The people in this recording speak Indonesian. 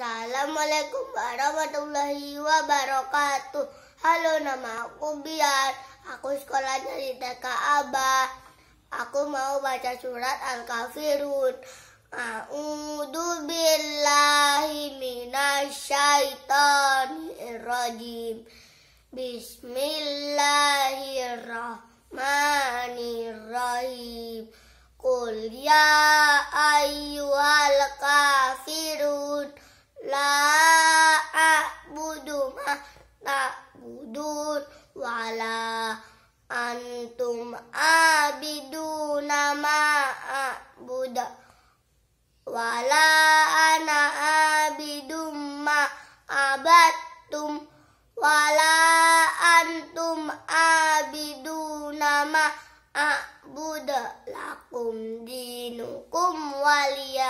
Assalamualaikum warahmatullahi wabarakatuh. Halo, nama aku Biar. Aku sekolahnya di TK Abah. Aku mau baca surat Al-Kafirun. A'udzu billahi minasyaitonirrajim. rajim. Bismillahirrahmanirrahim. Qul ya ayyuhal kafirun la a'budu ma ta'budun wala antum abiduna ma a'budu wala ana abidum ma abattum wala antum abiduna ma a'buda lakum dinukum waliya